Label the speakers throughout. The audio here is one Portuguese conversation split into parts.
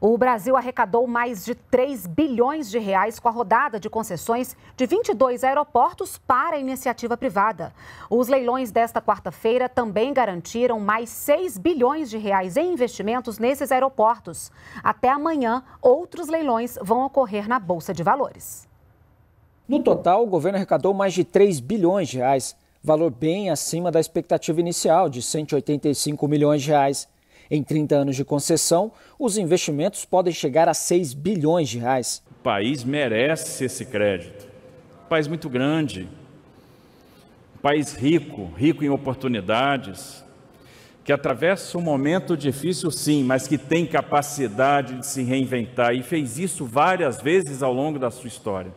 Speaker 1: O Brasil arrecadou mais de 3 bilhões de reais com a rodada de concessões de 22 aeroportos para a iniciativa privada. Os leilões desta quarta-feira também garantiram mais 6 bilhões de reais em investimentos nesses aeroportos. Até amanhã, outros leilões vão ocorrer na Bolsa de Valores.
Speaker 2: No total, o governo arrecadou mais de 3 bilhões de reais, valor bem acima da expectativa inicial de 185 milhões de reais. Em 30 anos de concessão, os investimentos podem chegar a 6 bilhões de reais.
Speaker 3: O país merece esse crédito. Um país muito grande, um país rico, rico em oportunidades, que atravessa um momento difícil, sim, mas que tem capacidade de se reinventar e fez isso várias vezes ao longo da sua história.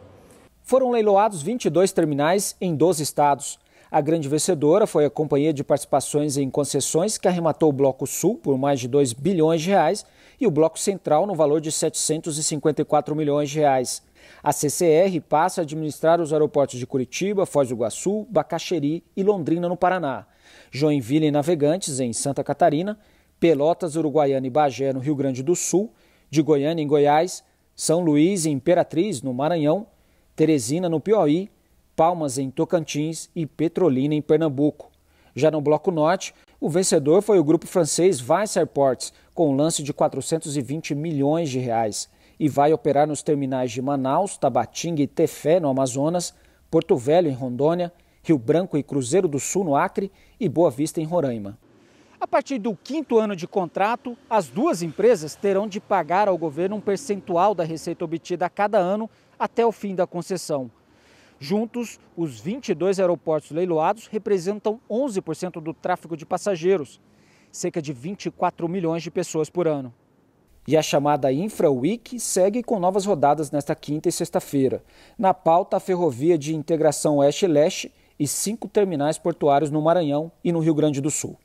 Speaker 2: Foram leiloados 22 terminais em 12 estados. A grande vencedora foi a Companhia de Participações em Concessões, que arrematou o Bloco Sul por mais de 2 bilhões de reais e o Bloco Central no valor de 754 milhões de reais. A CCR passa a administrar os aeroportos de Curitiba, Foz do Iguaçu, Bacaxeri e Londrina, no Paraná, Joinville e Navegantes, em Santa Catarina, Pelotas, Uruguaiana e Bagé, no Rio Grande do Sul, de Goiânia em Goiás, São Luís e Imperatriz, no Maranhão, Teresina, no Piauí, Palmas em Tocantins e Petrolina em Pernambuco. Já no Bloco Norte, o vencedor foi o grupo francês Vice Airports, com um lance de 420 milhões de reais, e vai operar nos terminais de Manaus, Tabatinga e Tefé, no Amazonas, Porto Velho, em Rondônia, Rio Branco e Cruzeiro do Sul, no Acre, e Boa Vista, em Roraima. A partir do quinto ano de contrato, as duas empresas terão de pagar ao governo um percentual da receita obtida a cada ano até o fim da concessão. Juntos, os 22 aeroportos leiloados representam 11% do tráfego de passageiros, cerca de 24 milhões de pessoas por ano. E a chamada InfraWiki segue com novas rodadas nesta quinta e sexta-feira. Na pauta, a ferrovia de integração Oeste-Leste e cinco terminais portuários no Maranhão e no Rio Grande do Sul.